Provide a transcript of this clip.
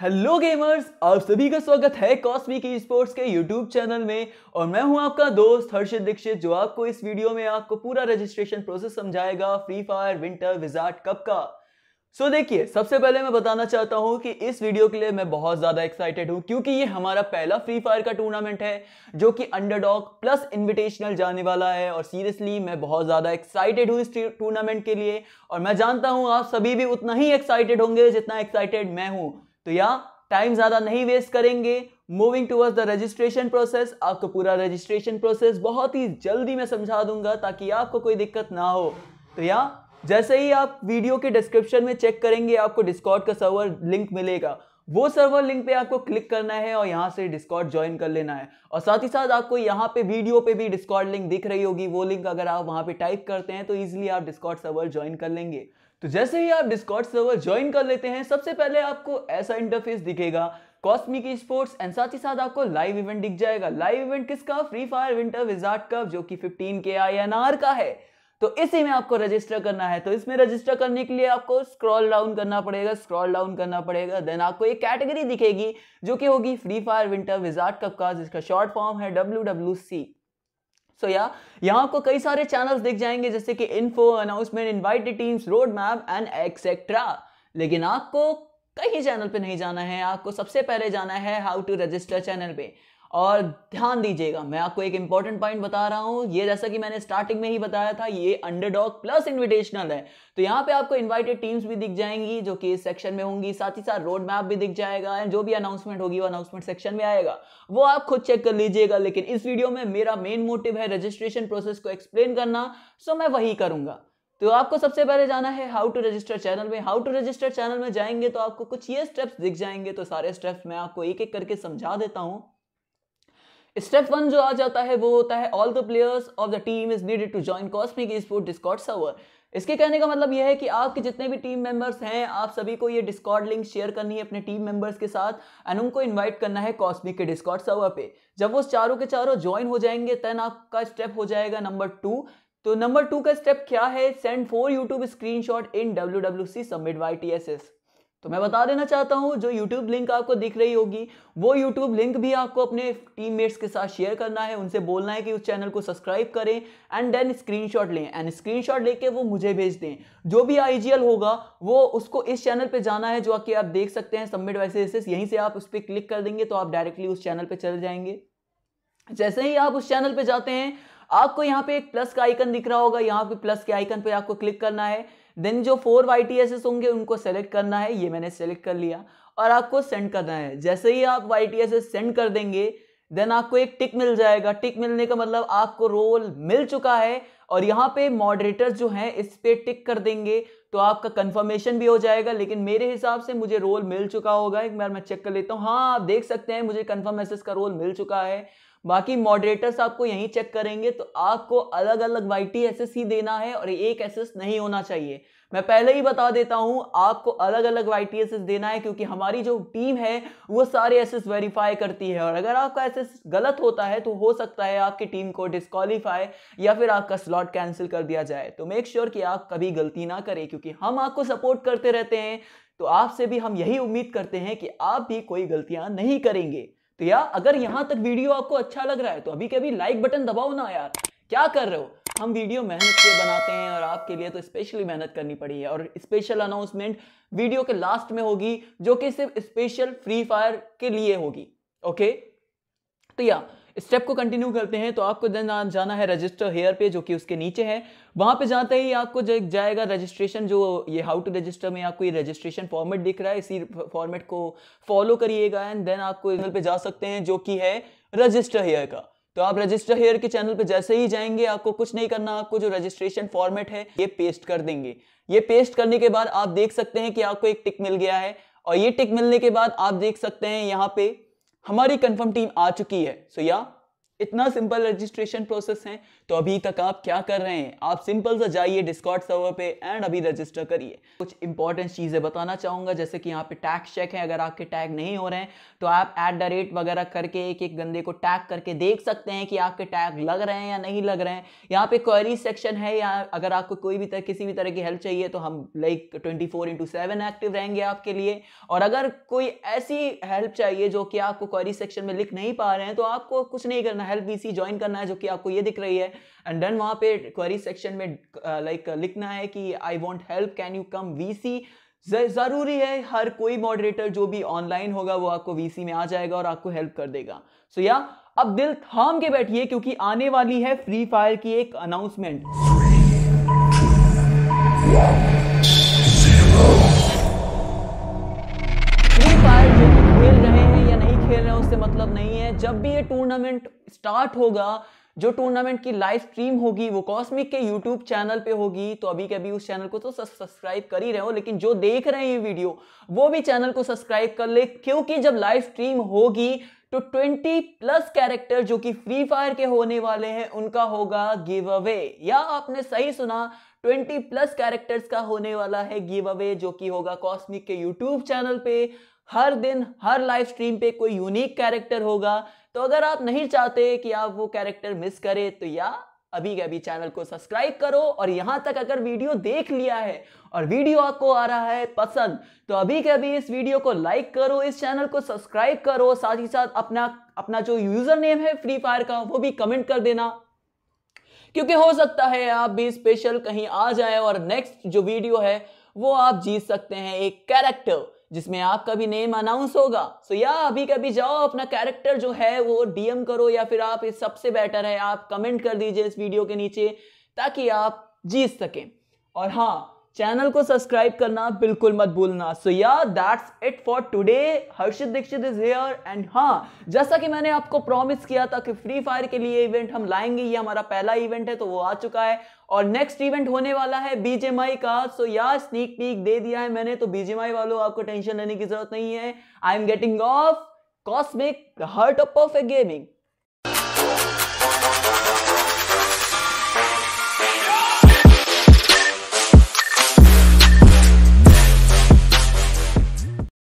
Hello gamers आप सभी का स्वागत है कॉस्मिक ई स्पोर्ट्स के यूट्यूब चैनल में और मैं हूं आपका दोस्त हर्षित दीक्षित जो आपको इस वीडियो में आपको पूरा रजिस्ट्रेशन प्रोसेस समझाएगा free fire winter wizard cup का सो so, देखिए सबसे पहले मैं बताना चाहता हूं कि इस वीडियो के लिए मैं बहुत ज़्यादा एक्साइटेड हूं क्योंकि ये हमारा पहला फ्री फायर का टूर्नामेंट है जो कि अंडरडॉग प्लस इनविटेशनल जाने वाला है और सीरियसली मैं बहुत ज़्यादा एक्साइटेड हूं इस टूर्नामेंट के लिए और मैं जानता हूं आप सभी भी उतना ही एक्साइटेड होंगे जितना एक्साइटेड मैं हूं तो या टाइम ज़्यादा नहीं वेस्ट करेंगे moving towards the registration process आपको पूरा रजिस्ट्रेशन प्रोसेस बहुत ही जल्दी मैं समझा दूंगा ताकि आपको कोई दिक्कत ना हो तो या जैसे ही आप वीडियो के डिस्क्रिप्शन में चेक करेंगे आपको डिस्कॉर्ड का सर्वर लिंक मिलेगा वो सर्वर लिंक पे आपको क्लिक करना है और यहाँ से डिस्कॉर्ड ज्वाइन कर लेना है और साथ ही साथ आपको यहाँ पे वीडियो पे भी डिस्कॉर्ड लिंक दिख रही होगी वो लिंक अगर आप वहाँ पे टाइप करते हैं तो ईजिली आप डिस्कॉर्ड सर्वर ज्वाइन कर लेंगे तो जैसे ही आप डिस्कॉर्ड सर्वर ज्वाइन कर लेते हैं सबसे पहले आपको ऐसा इंटरफेस दिखेगा कॉस्मिक स्पोर्ट्स एंड साथ ही साथ आपको लाइव इवेंट दिख जाएगा लाइव इवेंट किसका free fire winter wizard cup जो कि फिफ्टीन के आईएनआर का है तो इसी में आपको रजिस्टर करना है तो इसमें रजिस्टर करने के लिए आपको स्क्रॉल डाउन करना पड़ेगा स्क्रॉल डाउन करना पड़ेगा देन आपको एक कैटेगरी दिखेगी जो कि होगी फ्री फायर विंटर कप का जिसका शॉर्ट फॉर्म है डब्ल्यू डब्ल्यू सी सो या यहाँ आपको कई सारे चैनल्स दिख जाएंगे जैसे कि info announcement invited teams road map and etcetera लेकिन आपको कहीं चैनल पे नहीं जाना है आपको सबसे पहले जाना है हाउ टू रजिस्टर चैनल पे और ध्यान दीजिएगा मैं आपको एक इंपॉर्टेंट पॉइंट बता रहा हूं ये जैसा कि मैंने स्टार्टिंग में ही बताया था ये अंडरडॉग प्लस इनविटेशनल है तो यहाँ पे आपको इनवाइटेड टीम्स भी दिख जाएंगी जो कि इस सेक्शन में होंगी साथ ही साथ रोड मैप भी दिख जाएगा एंड जो भी अनाउंसमेंट होगी वो अनाउंसमेंट सेक्शन में आएगा वो आप खुद चेक कर लीजिएगा लेकिन इस वीडियो में मेरा मेन मोटिव है रजिस्ट्रेशन प्रोसेस को एक्सप्लेन करना सो मैं वही करूंगा तो आपको सबसे पहले जाना है हाउ टू रजिस्टर चैनल में हाउ टू रजिस्टर चैनल में जाएंगे तो आपको कुछ ये स्टेप्स दिख जाएंगे तो सारे स्टेप्स मैं आपको एक एक करके समझा देता हूँ स्टेप वन जो आ जाता है वो होता है all the players of the team is needed to join cosmic sport discord server इसके कहने का मतलब यह है कि आपके जितने भी टीम मेंबर्स हैं आप सभी को ये डिस्कॉर्ड लिंक शेयर करनी है अपने टीम मेंबर्स के साथ एंड उनको इनवाइट करना है कॉस्मिक के डिस्कॉर्ड सर्वर पे जब वो चारों के चारों ज्वाइन हो जाएंगे तेन आपका स्टेप हो जाएगा नंबर टू तो नंबर टू का स्टेप क्या है send for YouTube screen shot in W W C submit Y T S S तो मैं बता देना चाहता हूँ जो YouTube लिंक आपको दिख रही होगी वो YouTube लिंक भी आपको अपने टीममेट्स के साथ शेयर करना है उनसे बोलना है कि उस चैनल को सब्सक्राइब करें एंड देन स्क्रीनशॉट लें एंड स्क्रीनशॉट लेके वो मुझे भेज दें जो भी आई होगा वो उसको इस चैनल पे जाना है जो कि आप देख सकते हैं सबमिट वैसे यहीं से आप उस पर क्लिक कर देंगे तो आप डायरेक्टली उस चैनल पर चले जाएंगे जैसे ही आप उस चैनल पर जाते हैं आपको यहाँ पे एक प्लस का आइकन दिख रहा होगा यहाँ पे प्लस के आइकन पे आपको क्लिक करना है देन जो फोर वाई टी होंगे उनको सेलेक्ट करना है ये मैंने सेलेक्ट कर लिया और आपको सेंड करना है जैसे ही आप वाई टी सेंड कर देंगे देन आपको एक टिक मिल जाएगा टिक मिलने का मतलब आपको रोल मिल चुका है और यहाँ पे मॉडरेटर जो हैं इस पे टिक कर देंगे तो आपका कंफर्मेशन भी हो जाएगा लेकिन मेरे हिसाब से मुझे रोल मिल चुका होगा एक बार मैं चेक कर लेता हूँ हाँ आप देख सकते हैं मुझे कंफर्म मैसेज का रोल मिल चुका है बाकी मॉडरेटर्स आपको यहीं चेक करेंगे तो आपको अलग अलग वाई टी एस ही देना है और एक एस एस नहीं होना चाहिए मैं पहले ही बता देता हूं आपको अलग अलग वाई टी एस एस देना है क्योंकि हमारी जो टीम है वो सारे एस एस वेरीफाई करती है और अगर आपका एस एस गलत होता है तो हो सकता है आपकी टीम को डिस्कालीफाई या फिर आपका स्लॉट कैंसिल कर दिया जाए तो मेक श्योर sure कि आप कभी गलती ना करें क्योंकि हम आपको सपोर्ट करते रहते हैं तो आपसे भी हम यही उम्मीद करते हैं कि आप भी कोई गलतियां नहीं करेंगे तो यार अगर यहां तक वीडियो आपको अच्छा लग रहा है तो अभी के अभी लाइक बटन दबाओ ना यार क्या कर रहे हो हम वीडियो मेहनत से बनाते हैं और आपके लिए तो स्पेशली मेहनत करनी पड़ी है और स्पेशल अनाउंसमेंट वीडियो के लास्ट में होगी जो कि सिर्फ स्पेशल फ्री फायर के लिए होगी ओके तो या स्टेप को कंटिन्यू करते हैं तो आपको जाना है रजिस्टर हेयर पे जो कि उसके नीचे है वहां पे जाते ही आपको जाएगा रजिस्ट्रेशन जो ये हाउ टू रजिस्टर में आपको ये रजिस्ट्रेशन फॉर्मेट दिख रहा है इसी फॉर्मेट को फॉलो करिएगा एंड देन आपको चैनल पे जा सकते हैं जो कि है रजिस्टर हेयर का तो आप रजिस्टर हेयर के चैनल पे जैसे ही जाएंगे आपको कुछ नहीं करना आपको जो रजिस्ट्रेशन फॉर्मेट है ये पेस्ट कर देंगे ये पेस्ट करने के बाद आप देख सकते हैं कि आपको एक टिक मिल गया है और ये टिक मिलने के बाद आप देख सकते हैं यहाँ पे हमारी कंफर्म टीम आ चुकी है सो so, या इतना सिंपल रजिस्ट्रेशन प्रोसेस है तो अभी तक आप क्या कर रहे हैं आप सिंपल सा जाइए डिस्कॉट सर्वर पे एंड अभी रजिस्टर करिए कुछ इंपॉर्टेंट चीज़ें बताना चाहूंगा जैसे कि यहाँ पे टैग चेक है अगर आपके टैग नहीं हो रहे हैं तो आप एट द रेट वगैरह करके एक एक बंदे को टैग करके देख सकते हैं कि आपके टैग लग रहे हैं या नहीं लग रहे हैं यहाँ पे क्वेरी सेक्शन है या अगर आपको कोई भी तरह किसी भी तरह की हेल्प चाहिए तो हम like twenty four into seven active रहेंगे आपके लिए और अगर कोई ऐसी हेल्प चाहिए जो कि आपको क्वेरी सेक्शन में लिख नहीं पा रहे हैं तो आपको कुछ नहीं करना हेल्प वीसी ज्वाइन करना है जो कि आपको ये दिख रही है एंड देन वहाँ पे क्वेरी सेक्शन में लाइक uh, like, लिखना है कि I want help can you come VC ज़रूरी है हर कोई मॉडरेटर जो भी ऑनलाइन होगा वो आपको वीसी में आ जाएगा और आपको हेल्प कर देगा सो so, या yeah, अब दिल थाम के बैठिए क्योंकि आने वाली है फ्री फायर की एक अनाउंसमेंट yeah. टूर्नामेंट स्टार्ट होगा जो टूर्नामेंट की लाइव स्ट्रीम होगी वो कॉस्मिक के यूट्यूब चैनल पे होगी तो अभी के अभी उस चैनल को तो सब्सक्राइब कर ही रहे हो लेकिन जो देख रहे हैं ये वीडियो वो भी चैनल को सब्सक्राइब कर ले क्योंकि जब लाइव स्ट्रीम होगी तो 20 प्लस कैरेक्टर जो कि फ्री फायर के होने वाले हैं उनका होगा गिव अवे या आपने सही सुना 20 प्लस कैरेक्टर्स का होने वाला है गिव अवे जो कि होगा कॉस्मिक के यूट्यूब चैनल पे हर दिन हर लाइव स्ट्रीम पे कोई यूनिक कैरेक्टर होगा तो अगर आप नहीं चाहते कि आप वो कैरेक्टर मिस करें तो या अभी के अभी चैनल को सब्सक्राइब करो और यहां तक अगर वीडियो देख लिया है और वीडियो आपको आ रहा है पसंद तो अभी के अभी इस वीडियो को लाइक करो इस चैनल को सब्सक्राइब करो साथ ही साथ अपना अपना जो यूजर नेम है फ्री फायर का वो भी कमेंट कर देना क्योंकि हो सकता है आप भी स्पेशल कहीं आ जाए और नेक्स्ट जो वीडियो है वो आप जीत सकते हैं एक कैरेक्टर जिसमें आपका भी नेम अनाउंस होगा सो so, या अभी कभी जाओ अपना कैरेक्टर जो है वो डीएम करो या फिर आप इस सबसे बेटर है आप कमेंट कर दीजिए इस वीडियो के नीचे ताकि आप जीत सकें और हाँ चैनल को सब्सक्राइब करना बिल्कुल मत भूलना सो या that's it for today Harshit Dikshit is here and हाँ जैसा कि मैंने आपको प्रॉमिस किया था कि फ्री फायर के लिए इवेंट हम लाएंगे ये हमारा पहला इवेंट है तो वो आ चुका है और नेक्स्ट इवेंट होने वाला है बीजेमआई का सो या स्नीक पीक दे दिया है मैंने तो बीजेमआई वालों आपको टेंशन लेने की जरूरत नहीं है I am getting of cosmic heart of a gaming